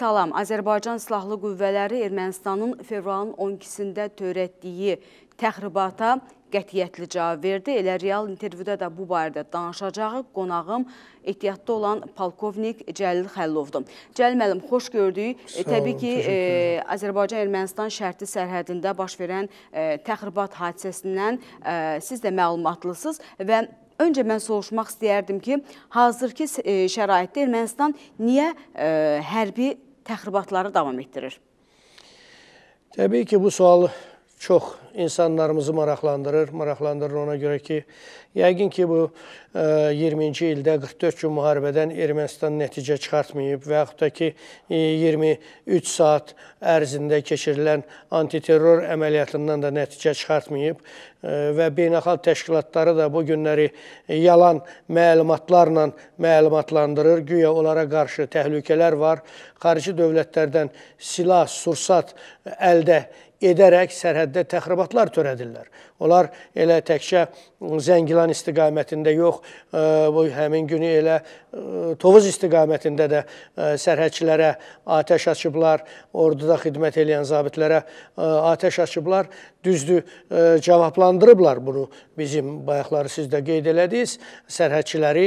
Salam, Azərbaycan Silahlı Qüvvələri Ermənistanın fevralın 12-sində törətdiyi təxribata qətiyyətli cavab verdi. Elə real intervyuda da bu barədə danışacağı qonağım ehtiyatda olan polkovnik Cəlil Xəllovdur. Cəlil müəllim, xoş gördük. E, Ol, Təbii ki, e, Azərbaycan-Ermənistan şərti sərhədində baş verən e, təxribat hadisəsindən e, siz də məlumatlısınız və Öncə mən soruşmaq istəyərdim ki, hazırki e, şəraitdə Ermənistan niyə e, hərbi təxribat təxribatları davam etdirir? Təbii ki, bu sual çox insanlarımızı maraqlandırır, maraqlandırır ona görə ki, yəqin ki, bu 20-ci e, ildə 44 gün müharibədən Ermənistan nəticə çıxartmayıb və yaxud da ki, 23 e, saat ərzində keçirilən antiterror əməliyyatından da nəticə çıxartmayıb e, və beynəlxalq təşkilatları da bu günləri yalan məlumatlarla məlumatlandırır. Güya onlara qarşı təhlükələr var. Xarici dövlətlərdən silah, sursat əldə edərək sərhəddə təxribat təsərrüfatlar törədirlər. Onlar elə təkcə Zəngilan istiqamətində yox, e, bu həmin günü elə e, Tovuz istiqamətində də e, sərhədçilərə atəş açıblar, orduda xidmət edən zabitlərə atəş açıblar. Düzdür, cavablandırıblar bunu bizim bayaqları siz də qeyd elədiniz. Sərhədçiləri,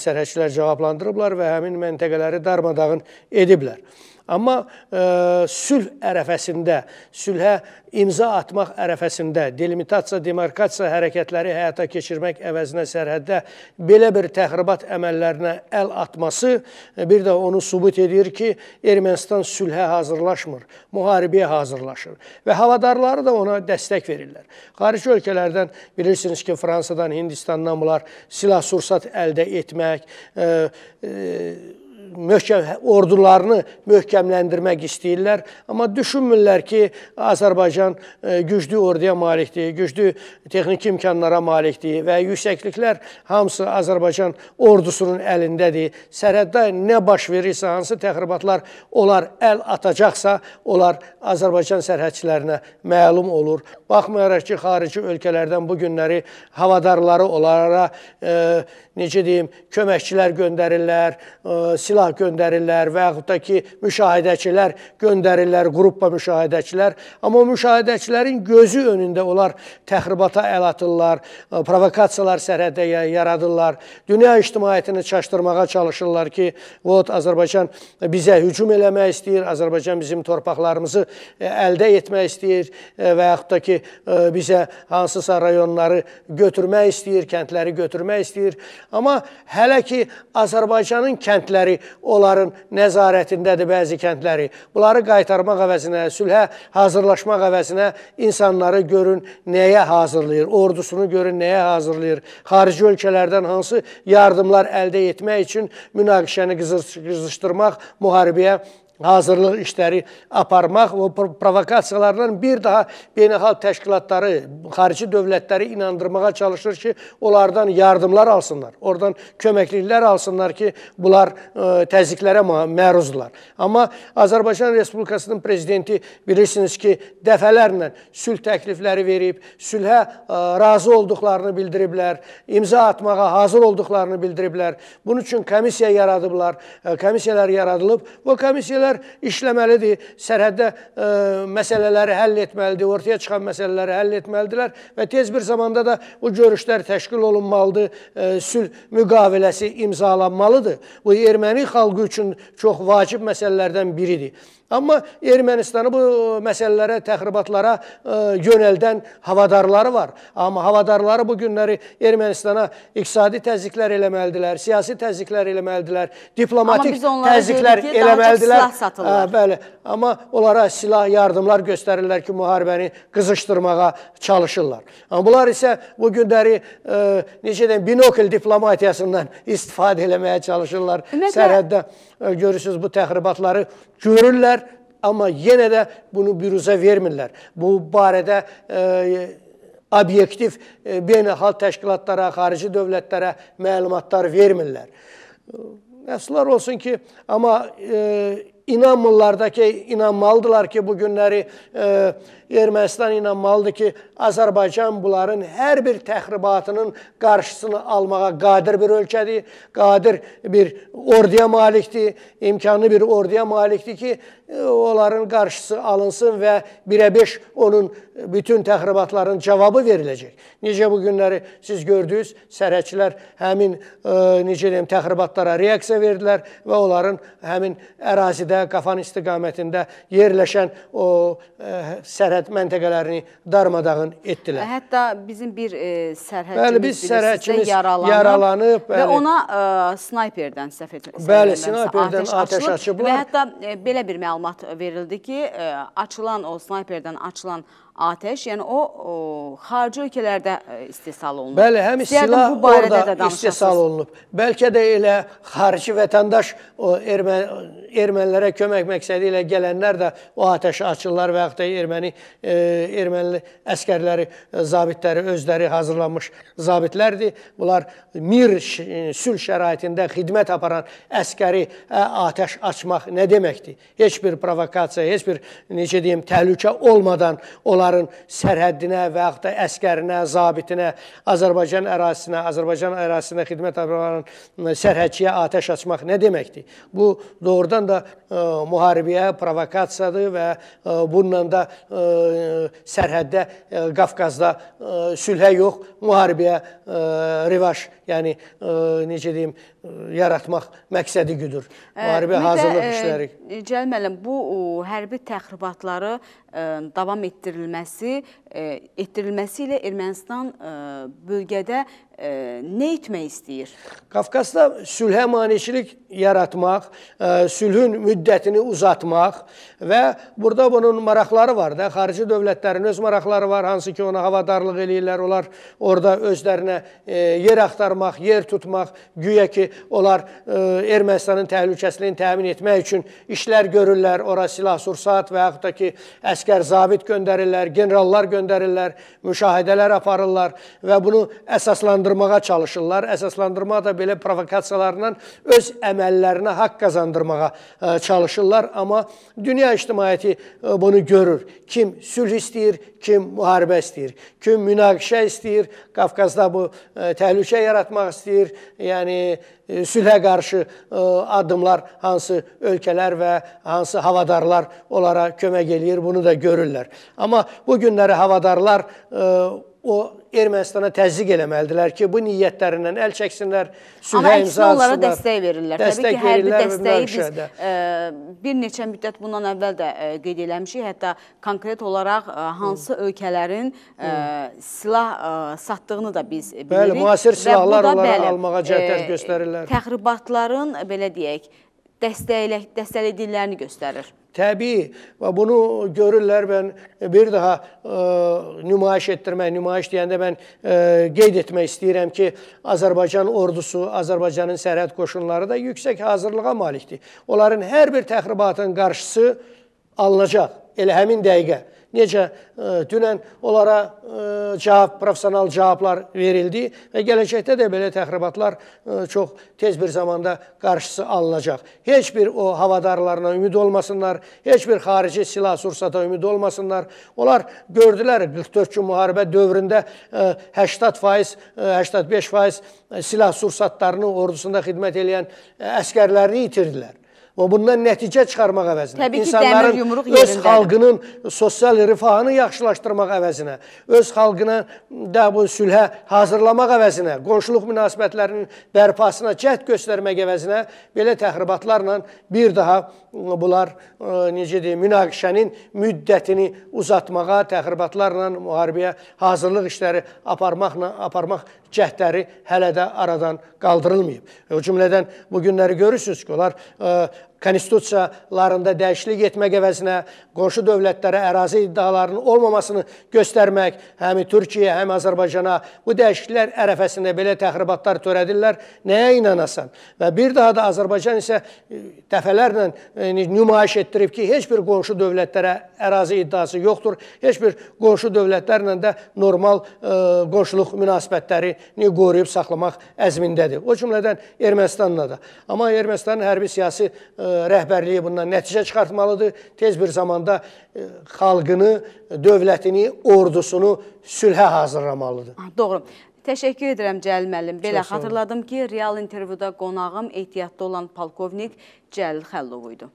sərhədçilər cavablandırıblar və həmin məntəqələri darmadağın ediblər. Amma ə, e, sülh ərəfəsində, sülhə imza atmaq ərəfəsində delimitasiya, demarkasiya hərəkətləri həyata keçirmək əvəzinə sərhəddə belə bir təxribat əməllərinə əl atması e, bir də onu sübut edir ki, Ermənistan sülhə hazırlaşmır, müharibəyə hazırlaşır və havadarları da ona dəstək verirlər. Xarici ölkələrdən bilirsiniz ki, Fransadan, Hindistandan bunlar silah-sursat əldə etmək, ə, e, ə, möhkəm ordularını möhkəmləndirmək istəyirlər, amma düşünmürlər ki, Azərbaycan e, güclü orduya malikdir, güclü texniki imkanlara malikdir və yüksəkliklər hamısı Azərbaycan ordusunun əlindədir. Sərhəddə nə baş verirsə, hansı təxribatlar onlar əl atacaqsa, onlar Azərbaycan sərhədçilərinə məlum olur. Baxmayaraq ki, xarici ölkələrdən bu günləri havadarları onlara e, necə deyim, köməkçilər göndərirlər, e, silah silah göndərirlər və yaxud da ki, müşahidəçilər göndərirlər, qruppa müşahidəçilər. Amma o müşahidəçilərin gözü önündə onlar təxribata əl atırlar, provokasiyalar sərhəddə yaradırlar, dünya ictimaiyyətini çaşdırmağa çalışırlar ki, vot Azərbaycan bizə hücum eləmək istəyir, Azərbaycan bizim torpaqlarımızı əldə etmək istəyir və yaxud da ki, bizə hansısa rayonları götürmək istəyir, kəndləri götürmək istəyir. Amma hələ ki Azərbaycanın kəndləri onların nəzarətindədir bəzi kəndləri. Bunları qaytarmaq əvəzinə, sülhə hazırlaşmaq əvəzinə insanları görün nəyə hazırlayır, ordusunu görün nəyə hazırlayır, xarici ölkələrdən hansı yardımlar əldə etmək üçün münaqişəni qızışdırmaq müharibəyə hazırlıq işləri aparmaq və provokasiyalarla bir daha beynəlxalq təşkilatları, xarici dövlətləri inandırmağa çalışır ki, onlardan yardımlar alsınlar, oradan köməkliklər alsınlar ki, bunlar e, təzyiqlərə məruzdular. Amma Azərbaycan Respublikasının prezidenti bilirsiniz ki, dəfələrlə sülh təklifləri verib, sülhə e, razı olduqlarını bildiriblər, imza atmağa hazır olduqlarını bildiriblər. Bunun üçün komissiya yaradıblar, e, komissiyalar yaradılıb və komissiyalar müəssisələr işləməlidir, sərhəddə ə, e, məsələləri həll etməlidir, ortaya çıxan məsələləri həll etməlidirlər və tez bir zamanda da bu görüşlər təşkil olunmalıdır, ə, e, sülh müqaviləsi imzalanmalıdır. Bu erməni xalqı üçün çox vacib məsələlərdən biridir. Amma Ermənistanı bu məsələlərə, təxribatlara ə, e, yönəldən havadarları var. Amma havadarları bu günləri Ermənistana iqtisadi təzyiqlər eləməlidirlər, siyasi təzyiqlər eləməlidirlər, diplomatik təzyiqlər eləməlidirlər. Ə, e, bəli. Amma onlara silah yardımlar göstərirlər ki, müharibəni qızışdırmağa çalışırlar. Amma bunlar isə bu günləri ə, e, necə deyim, binokl diplomatiyasından istifadə eləməyə çalışırlar. Sərhəddə görürsüz bu təxribatları görürlər amma yenə də bunu büruzə vermirlər. Bu barədə e, obyektiv e, beynəlxalq təşkilatlara, xarici dövlətlərə məlumatlar vermirlər. Əslar olsun ki, amma e, inanmırlar da ki, inanmalıdırlar ki, bu günləri e, Ermənistan inanmalıdır ki, Azərbaycan bunların hər bir təxribatının qarşısını almağa qadir bir ölkədir, qadir bir orduya malikdir, imkanlı bir orduya malikdir ki, E, onların qarşısı alınsın və birəbeş onun e, bütün təxribatların cavabı veriləcək. Necə bu günləri siz gördünüz, sərhədçilər həmin e, necə deyim təxribatlara reaksiya verdilər və onların həmin ərazidə Qafan istiqamətində yerləşən o sərhəd məntəqələrini darmadağın etdilər. Hətta bizim bir sərhədçimiz bəli, biz sərhədçimiz yaralanıb, yaralanıb bəli. və ona ə, snayperdən səhv etmək. Bəli, snayperdən atəş açıblar. Və hətta belə bir məlumat məlumat verildi ki, e, açılan o snayperdən açılan atəş, yəni o, o xarici ölkələrdə e, istisal olunub. Bəli, həm silah orada istisal olunub. Bəlkə də elə xarici vətəndaş o ermə, ermənilərə kömək məqsədi ilə gələnlər də o atəşi açırlar və yaxud da erməni e, erməni əskərləri, e, zabitləri özləri hazırlanmış zabitlərdir. Bunlar mir e, sülh şəraitində xidmət aparan əskəri ə, atəş açmaq nə deməkdir? Heç bir provokasiya, heç bir necə deyim, təhlükə olmadan onlar onların sərhəddinə və yaxud da əskərinə, zabitinə, Azərbaycan ərazisinə, Azərbaycan ərazisində xidmət aparanların sərhədçiyə atəş açmaq nə deməkdir? Bu doğrudan da ə, müharibəyə provokasiyadır və ə, bununla da ə, sərhəddə ə, Qafqazda ə, sülhə yox, müharibəyə ə, rivaş, yəni ə, necə deyim, yaratmaq məqsədi güdür. Müharibə hazırlıq işləri. Cəlil müəllim, bu hərbi təxribatları ə, davam etdirilməli verilməsi E, etdirilməsi ilə Ermənistan e, bölgədə e, nə etmək istəyir? Qafqazda sülhə maneçilik yaratmaq, sülhün müddətini uzatmaq və burada bunun maraqları var da, xarici dövlətlərin öz maraqları var, hansı ki ona havadarlıq eləyirlər, onlar orada özlərinə yer axtarmaq, yer tutmaq, güya ki onlar Ermənistanın təhlükəsini təmin etmək üçün işlər görürlər, ora silah-sursat və yaxud da ki əskər zabit göndərirlər, generallar göndərirlər göndərirlər, müşahidələr aparırlar və bunu əsaslandırmağa çalışırlar. Əsaslandırma da belə provokasiyalarla öz əməllərinə haqq qazandırmağa e, çalışırlar, amma dünya ictimaiyyəti e, bunu görür. Kim sülh istəyir, kim müharibə istəyir, kim münaqişə istəyir, Qafqazda bu e, təhlükə yaratmaq istəyir. Yəni sülhə qarşı addımlar hansı ölkələr və hansı havadarlar onlara kömək eləyir, bunu da görürlər. Amma bu günləri hava amadarlar e, o Ermənistana təzyiq eləməlidirlər ki, bu niyyətlərindən əl çəksinlər, sülhə imza atsınlar. Amma onlara dəstək verirlər. Dəstək Təbii ki, hərbi dəstəyi biz ə, e, bir neçə müddət bundan əvvəl də ə, e, qeyd eləmişik. Hətta konkret olaraq ə, hansı Hı. ölkələrin Hı. silah satdığını da biz bilirik. Bəli, müasir silahlar onlara almağa cəhdət göstərirlər. Təxribatların, belə deyək, dəstəklə, dəstələdiklərini göstərir. Təbii və bunu görürlər mən bir daha ə, e, nümayiş etdirmək, nümayiş deyəndə mən ə, e, qeyd etmək istəyirəm ki, Azərbaycan ordusu, Azərbaycanın sərhəd qoşunları da yüksək hazırlığa malikdir. Onların hər bir təxribatın qarşısı alınacaq elə həmin dəqiqə necə e, dünən onlara e, cavab, professional cavablar verildi və gələcəkdə də belə təxribatlar e, çox tez bir zamanda qarşısı alınacaq. Heç bir o havadarlarına ümid olmasınlar, heç bir xarici silah sursata ümid olmasınlar. Onlar gördülər 44 gün müharibə dövründə 80%, 85% silah sursatlarını ordusunda xidmət edən əskərlərini itirdilər. O bundan nəticə çıxarmaq əvəzinə, Təbii ki, insanların dəmir, öz yerindədir. xalqının sosial rifahını yaxşılaşdırmaq əvəzinə, öz xalqına da bu sülhə hazırlamaq əvəzinə, qonşuluq münasibətlərinin bərpasına cəhd göstərmək əvəzinə belə təxribatlarla bir daha bunlar necə deyim, münaqişənin müddətini uzatmağa, təxribatlarla müharibəyə hazırlıq işləri aparmaqla aparmaq cəhdləri hələ də aradan qaldırılmayıb. E, o cümlədən bu günləri görürsünüz ki, onlar e, konstitusiyalarında dəyişiklik etmək əvəzinə qonşu dövlətlərə ərazi iddialarının olmamasını göstərmək, həm Türkiyə, həm Azərbaycana bu dəyişikliklər ərəfəsində belə təxribatlar törədirlər. Nəyə inanasan? Və bir daha da Azərbaycan isə e, dəfələrlə yəni, nümayiş etdirib ki, heç bir qonşu dövlətlərə ərazi iddiası yoxdur. Heç bir qonşu dövlətlərlə də normal ə, e, qonşuluq münasibətlərini qoruyub saxlamaq əzmindədir. O cümlədən Ermənistanla da. Amma Ermənistanın hərbi siyasi ə, e, rəhbərliyi bundan nəticə çıxartmalıdır. Tez bir zamanda xalqını, dövlətini, ordusunu sülhə hazırlamalıdır. Doğru. Təşəkkür edirəm Cəlil müəllim. Belə xatırladım ki, real intervyuda qonağım ehtiyatda olan polkovnik Cəlil Xəllov idi.